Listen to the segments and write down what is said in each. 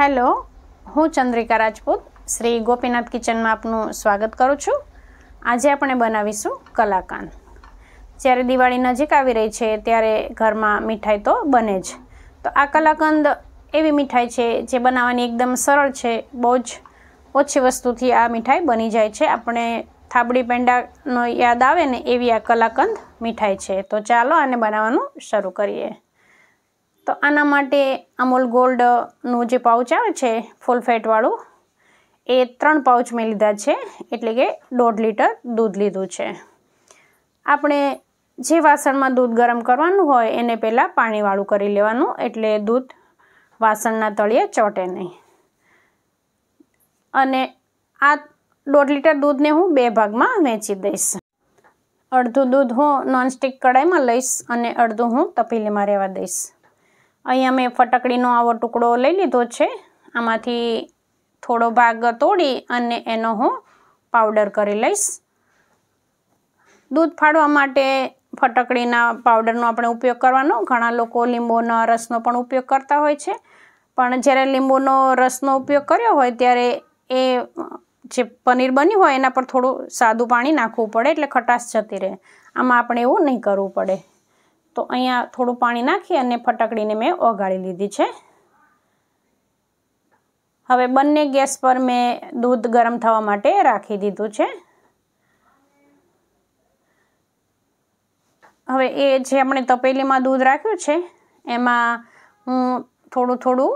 hello હું ચંદ્રિકા રાજપૂત શ્રી ગોપીનાથ કિચનમાં આપનું સ્વાગત કરું છું આજે આપણે બનાવીશું કલાકાંદ જ્યારે દિવાળી નજીક આવી રહી છે ત્યારે ઘરમાં મીઠાઈ તો બને જ તો આ કલાકંદ એવી મીઠાઈ છે જે બનાવવાની એકદમ સરળ છે બહુ જ ઓછી વસ્તુથી આ મીઠાઈ બની જાય છે આપણે થાબડી પેંડાનો યાદ આવે ને એવી આ કલાકંદ મીઠાઈ છે તો ચાલો આને બનાવવાનું શરૂ કરીએ તો આના માટે અમૂલ ગોલ્ડનું જે પાઉચ આવે છે ફૂલ ફેટવાળું એ ત્રણ પાઉચ મેં લીધા છે એટલે કે દોઢ લીટર દૂધ લીધું છે આપણે જે વાસણમાં દૂધ ગરમ કરવાનું હોય એને પહેલાં પાણીવાળું કરી લેવાનું એટલે દૂધ વાસણના તળિયે ચોટે નહીં અને આ દોઢ લીટર દૂધને હું બે ભાગમાં વહેંચી દઈશ અડધું દૂધ હું નોનસ્ટિક કડાઈમાં લઈશ અને અડધું હું તપેલીમાં રહેવા દઈશ અહીંયા મેં ફટકડીનો આવો ટુકડો લઈ લીધો છે આમાંથી થોડો ભાગ તોડી અને એનો હું પાવડર કરી લઈશ દૂધ ફાડવા માટે ફટકડીના પાવડરનો આપણે ઉપયોગ કરવાનો ઘણા લોકો લીંબુના રસનો પણ ઉપયોગ કરતા હોય છે પણ જ્યારે લીંબુનો રસનો ઉપયોગ કર્યો હોય ત્યારે એ જે પનીર બન્યું હોય એના પર થોડું સાદું પાણી નાખવું પડે એટલે ખટાશ જતી રહે આમાં આપણે એવું નહીં કરવું પડે તો અહીંયા થોડું પાણી નાખી અને ફટકડીને મેં ઓગાળી લીધી છે હવે બંને ગેસ પર મેં દૂધ ગરમ થવા માટે રાખી દીધું છે હવે એ જે આપણે તપેલીમાં દૂધ રાખ્યું છે એમાં હું થોડું થોડું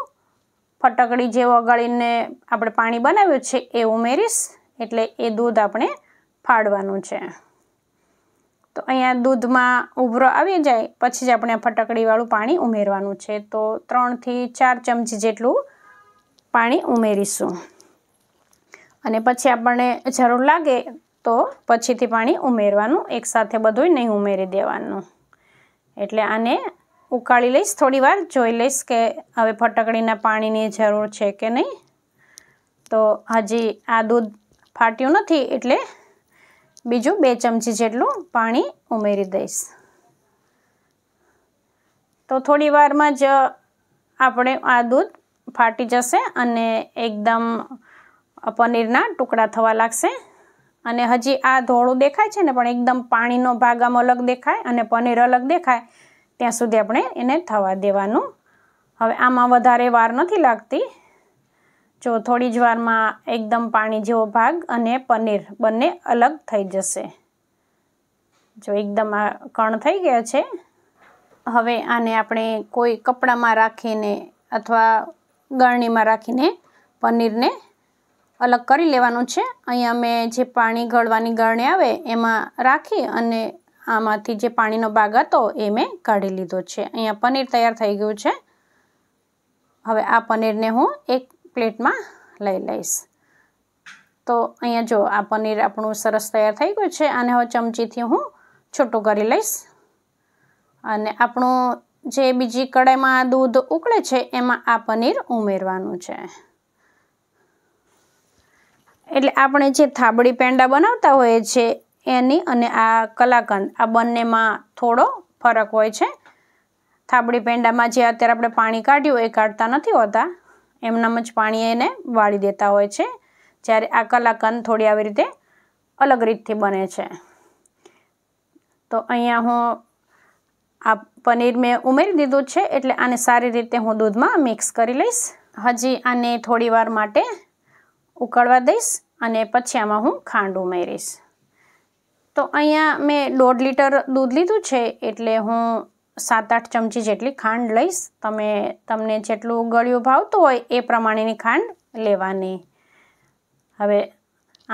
ફટકડી જે ઓગાળીને આપણે પાણી બનાવ્યું છે એ ઉમેરીશ એટલે એ દૂધ આપણે ફાડવાનું છે તો અહીંયા દૂધમાં ઉભરો આવી જાય પછી જ આપણે ફટકડીવાળું પાણી ઉમેરવાનું છે તો ત્રણથી ચાર ચમચી જેટલું પાણી ઉમેરીશું અને પછી આપણને જરૂર લાગે તો પછીથી પાણી ઉમેરવાનું એકસાથે બધું નહીં ઉમેરી દેવાનું એટલે આને ઉકાળી લઈશ થોડીવાર જોઈ લઈશ કે હવે ફટકડીના પાણીની જરૂર છે કે નહીં તો હજી આ દૂધ ફાટ્યું નથી એટલે બીજું બે ચમચી જેટલું પાણી ઉમેરી દઈશ તો થોડી વારમાં જ આપણે આ દૂધ ફાટી જશે અને એકદમ પનીરના ટુકડા થવા લાગશે અને હજી આ ધોળું દેખાય છે ને પણ એકદમ પાણીનો ભાગ આમ અલગ દેખાય અને પનીર અલગ દેખાય ત્યાં સુધી આપણે એને થવા દેવાનું હવે આમાં વધારે વાર નથી લાગતી જો થોડી જ વારમાં એકદમ પાણી જેવો ભાગ અને પનીર બંને અલગ થઈ જશે જો એકદમ આ કણ થઈ ગયા છે હવે આને આપણે કોઈ કપડામાં રાખીને અથવા ગળણીમાં રાખીને પનીરને અલગ કરી લેવાનું છે અહીંયા મેં જે પાણી ગળવાની ગળણી આવે એમાં રાખી અને આમાંથી જે પાણીનો ભાગ હતો એ મેં કાઢી લીધો છે અહીંયા પનીર તૈયાર થઈ ગયું છે હવે આ પનીરને હું એક પ્લેટમાં લઈ લઈશ તો અહીંયા જો આ પનીર આપણું સરસ તૈયાર થઈ ગયું છે અને હવે ચમચીથી હું છૂટું કરી લઈશ અને આપણું જે બીજી કડાઈમાં દૂધ ઉકળે છે એમાં આ પનીર ઉમેરવાનું છે એટલે આપણે જે થાબડી પેંડા બનાવતા હોઈએ છે એની અને આ કલાકંદ આ બંનેમાં થોડો ફરક હોય છે થાબડી પેંડામાં જે અત્યારે આપણે પાણી કાઢ્યું એ કાઢતા નથી હોતા એમનામ જ પાણી એને વાળી દેતા હોય છે જ્યારે આ કલાકંદ થોડી આવી રીતે અલગ રીતથી બને છે તો અહીંયા હું આ પનીર મેં ઉમેરી દીધું છે એટલે આને સારી રીતે હું દૂધમાં મિક્સ કરી લઈશ હજી આને થોડીવાર માટે ઉકળવા દઈશ અને પછી આમાં હું ખાંડ ઉમેરીશ તો અહીંયા મેં દોઢ લીટર દૂધ લીધું છે એટલે હું સાત આઠ ચમચી જેટલી ખાંડ લઈશ તમે તમને જેટલું ગળ્યું ભાવતું હોય એ પ્રમાણેની ખાંડ લેવાની હવે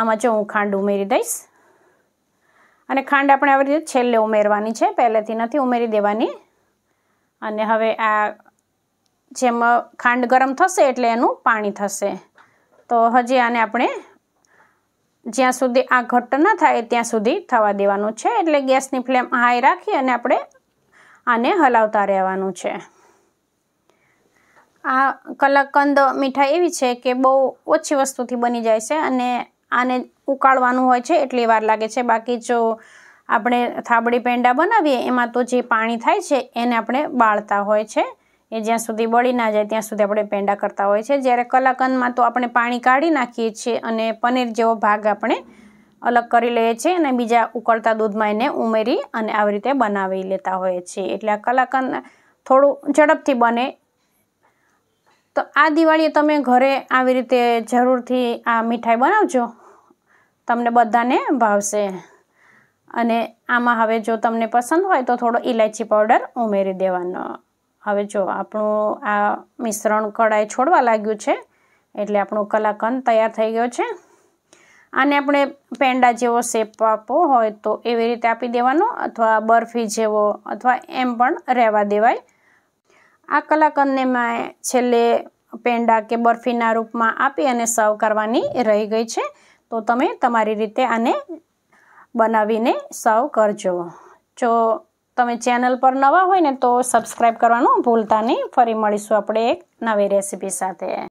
આમાં જો હું ખાંડ ઉમેરી દઈશ અને ખાંડ આપણે આવી રીતે છેલ્લે ઉમેરવાની છે પહેલેથી નથી ઉમેરી દેવાની અને હવે આ જેમ ખાંડ ગરમ થશે એટલે એનું પાણી થશે તો હજી આને આપણે જ્યાં સુધી આ ઘટ્ટ ન થાય ત્યાં સુધી થવા દેવાનું છે એટલે ગેસની ફ્લેમ હાઈ રાખી અને આપણે આને હલાવતા રહેવાનું છે આ કલાકંદ મીઠાઈ એવી છે કે બહુ ઓછી વસ્તુથી બની જાય છે અને આને ઉકાળવાનું હોય છે એટલી વાર લાગે છે બાકી જો આપણે થાબડી પેંડા બનાવીએ એમાં તો જે પાણી થાય છે એને આપણે બાળતા હોય છે એ જ્યાં સુધી બળી ના જાય ત્યાં સુધી આપણે પેંડા કરતા હોય છે જ્યારે કલાકંદમાં તો આપણે પાણી કાઢી નાખીએ છીએ અને પનીર જેવો ભાગ આપણે અલગ કરી લઈએ છીએ અને બીજા ઉકળતા દૂધમાં એને ઉમેરી અને આવી રીતે બનાવી લેતા હોઈએ છીએ એટલે આ કલાકંદ થોડું ઝડપથી બને તો આ દિવાળીએ તમે ઘરે આવી રીતે જરૂરથી આ મીઠાઈ બનાવજો તમને બધાને ભાવશે અને આમાં હવે જો તમને પસંદ હોય તો થોડો ઇલાયચી પાવડર ઉમેરી દેવાનો હવે જો આપણું આ મિશ્રણ કડાઈ છોડવા લાગ્યું છે એટલે આપણું કલાકંદ તૈયાર થઈ ગયો છે આને આપણે પેંડા જેવો શેપ આપવો હોય તો એવી રીતે આપી દેવાનો અથવા બરફી જેવો અથવા એમ પણ રહેવા દેવાય આ કલાકંદને મેં છેલ્લે પેંડા કે બરફીના રૂપમાં આપી અને સર્વ કરવાની રહી ગઈ છે તો તમે તમારી રીતે આને બનાવીને સર્વ કરજો જો તમે ચેનલ પર નવા હોય ને તો સબસ્ક્રાઈબ કરવાનું ભૂલતા નહીં ફરી મળીશું આપણે એક નવી રેસીપી સાથે